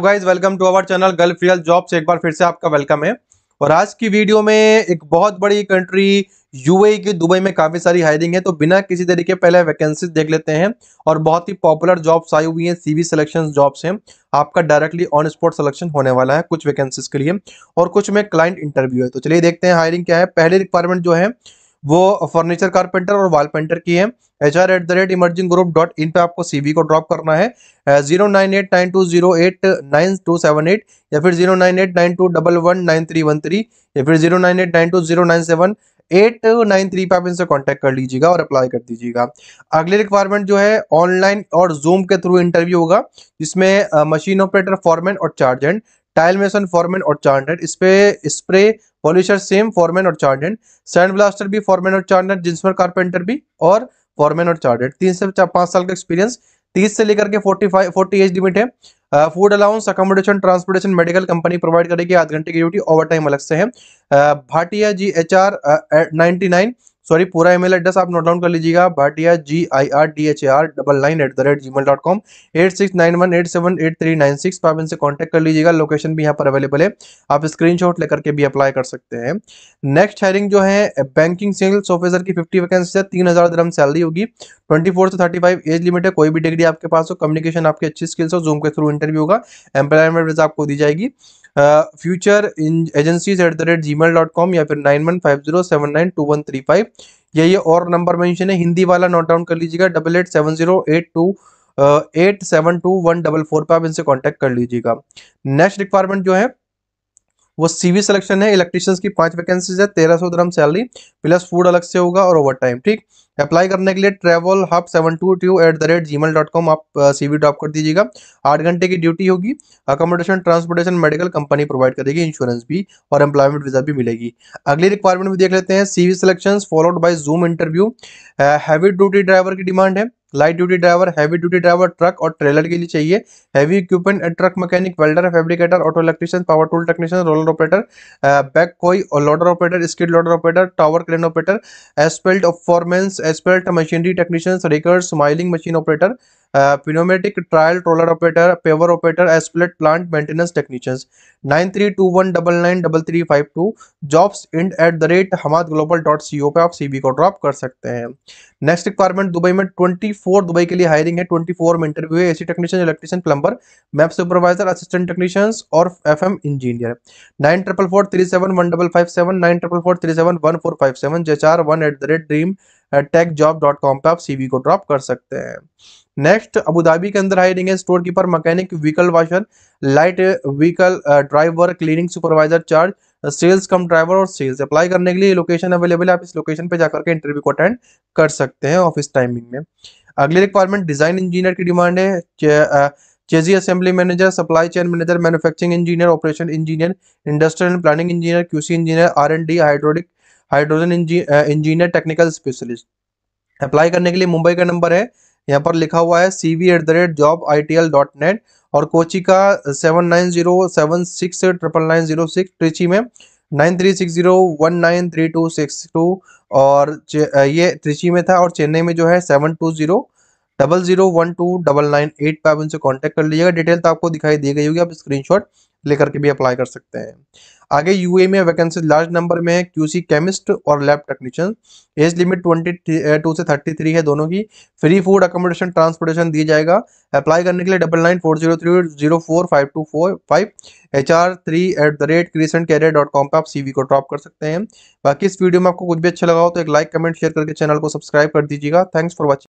तो guys welcome to our channel गर्ल फ्रियल जॉब एक बार फिर से आपका वेलकम है और आज की वीडियो में एक बहुत बड़ी कंट्री यूएई e की दुबई में काफ़ी सारी हायरिंग है तो बिना किसी तरीके पहले वैकेंसीज देख लेते हैं और बहुत ही पॉपुलर जॉब्स आई हुई हैं सीवी सिलेक्शन जॉब्स हैं आपका डायरेक्टली ऑन स्पॉट सिलेक्शन होने वाला है कुछ वैकेंसीज के लिए और कुछ में क्लाइंट इंटरव्यू है तो चलिए देखते हैं हायरिंग क्या है पहली रिक्वायरमेंट जो है वो फर्नीचर कारपेंटर और वाल पेंटर की है H R at the rate emerging group dot in पे आपको सीवी को ड्रॉप करना है zero nine eight nine two zero eight nine two seven eight या फिर zero nine eight nine two double one nine three one three या फिर zero nine eight nine two zero nine seven eight nine three पे आप इनसे contact कर लीजिएगा और अप्लाई कर दीजिएगा अगले रिक्वायरमेंट जो है ऑनलाइन और जूम के थ्रू इंटरव्यू होगा जिसमें मशीन ऑपरेटर फॉरमैन और चार्जेंट टाइल मेसन फॉर्मेन और चार्डेंट इस पे स्प्रे पॉलिशर सेम फॉर्मेन और चार्डेड सैंड ब्लास्टर भी फॉर्मेन और चार्डेड जिन्समर कारपेंटर भी और फॉर्मेन और चार्डेड तीन से पांच साल का एक्सपीरियंस तीस से लेकर के forty five forty age limit है food allowance accommodation transportation medical company provide करेगी आध घंटे की ड्यूटी ओवर टाइम अलग से है Bhatia G H R ninety nine sorry पूरा ईमेल एड्रेस आप नोट डाउन कर लीजिएगा Bhatia G I R D H A R double nine at the rate Gmail dot com eight six nine one eight seven eight three nine six आप इनसे contact कर लीजिएगा location भी यहाँ पर अवेलेबल है आप स्क्रीन शॉट लेकर के भी अप्लाई कर सकते हैं नेक्स्ट हायरिंग जो है बैंकिंग सेल्स ऑफिसर की फिफ्टी वैकेंसी है तीन हज़ार दरम सैलरी होगी ट्वेंटी फोर से थर्टी फाइव एज लिमिट है कोई भी डिग्री आपके पास हो कम्युनिकेशन आपकी अच्छी स्किल्स हो जूम के थ्रू इंटरव्यू होगा एम्प्लॉयमेंट वीजा आपको दी जाएगी future in agencies at the rate Gmail dot com या फिर nine one five zero seven nine two one three five या ये और नंबर मेंशन है हिंदी वाला नोट डाउन कर लीजिएगा double eight seven zero eight two eight seven two one double four पर आप इनसे कॉन्टैक्ट कर लीजिएगा नेक्स्ट रिक्वायरमेंट जो है वो सीवी सिलेक्शन है इलेक्ट्रिशियंस की पांच वैकेंसीज है तेरह सौ दरम सैलरी प्लस फूड अलग से होगा और ओवर टाइम ठीक अप्लाई करने के लिए travel hub seven two two at the rate Gmail dot com आप सी वी ड्रॉप कर दीजिएगा आठ घंटे की ड्यूटी होगी accommodation transportation medical company provide करेगी इंश्योरेंस भी और एम्प्लॉयमेंट वीज़ा भी मिलेगी अगली रिक्वायरमेंट भी देख लेते हैं C V selection followed by Zoom interview heavy duty driver की डिमांड है light duty driver heavy duty driver truck और ट्रेलर के लिए चाहिए heavy equipment truck mechanic welder fabricator auto electrician power tool technician roller operator back कोई और loader operator skid loader operator tower crane operator performance asphalt machinery technician rakers smiling machine operator pneumatic tyre roller operator paver operator asphalt plant maintenance technicians nine three two one double nine double three five two jobs and at the rate Hamad global dot C O पे आप CV को drop कर सकते हैं next requirement Dubai में twenty four Dubai के लिए hiring है ट्वेंटी फोर में इंटरव्यू है AC technician electrician plumber MEP supervisor assistant technicians और F M engineer nine triple four three seven one double five seven nine triple four three seven one four five seven J चार one at the rate dream tech job dot com पर आप CV को drop कर सकते हैं next Abu Dhabi के अंदर hiring है देंगे, store keeper mechanic vehicle washer light vehicle driver cleaning supervisor charge sales cum driver और सेल्स अप्लाई करने के लिए लोकेशन अवेलेबल है आप इस लोकेशन पे जाकर के इंटरव्यू को अटेंड कर सकते हैं ऑफिस टाइमिंग में अगली रिक्वायरमेंट डिजाइन इंजीनियर की डिमांड है chassis assembly manager supply chain manager manufacturing engineer operation engineer industrial planning engineer QC engineer R and D hydraulic hydrogen engineer technical specialist apply करने के लिए मुंबई का नंबर है यहाँ पर लिखा हुआ है C V at the rate job I T L dot net और कोची का seven nine zero seven six triple nine zero six Trichy में nine three six zero one nine three two six two और ये त्रिची में था और चेन्नई में जो है seven two zero double zero one two double nine eight पर आप उनसे कॉन्टैक्ट कर लीजिएगा डिटेल तो आपको दिखाई दी गई होगी आप स्क्रीनशॉट लेकर के भी अप्लाई कर सकते हैं आगे यूए में वैकेंसी लार्ज नंबर में है क्यूसी केमिस्ट और lab technician age limit twenty two से थर्टी थ्री है दोनों की फ्री फूड अकोमोडेशन ट्रांसपोर्टेशन दिया जाएगा अप्लाई करने के लिए double nine four zero three zero four five two four five H R three at the rate crescent career dot com पर आप सी को ड्रॉप कर सकते हैं बाकी इस वीडियो में आपको कुछ भी अच्छा लगा हो तो एक लाइक कमेंट शेयर करके चैनल को सब्सक्राइब कर दीजिएगा थैंक्स फॉर वॉचिंग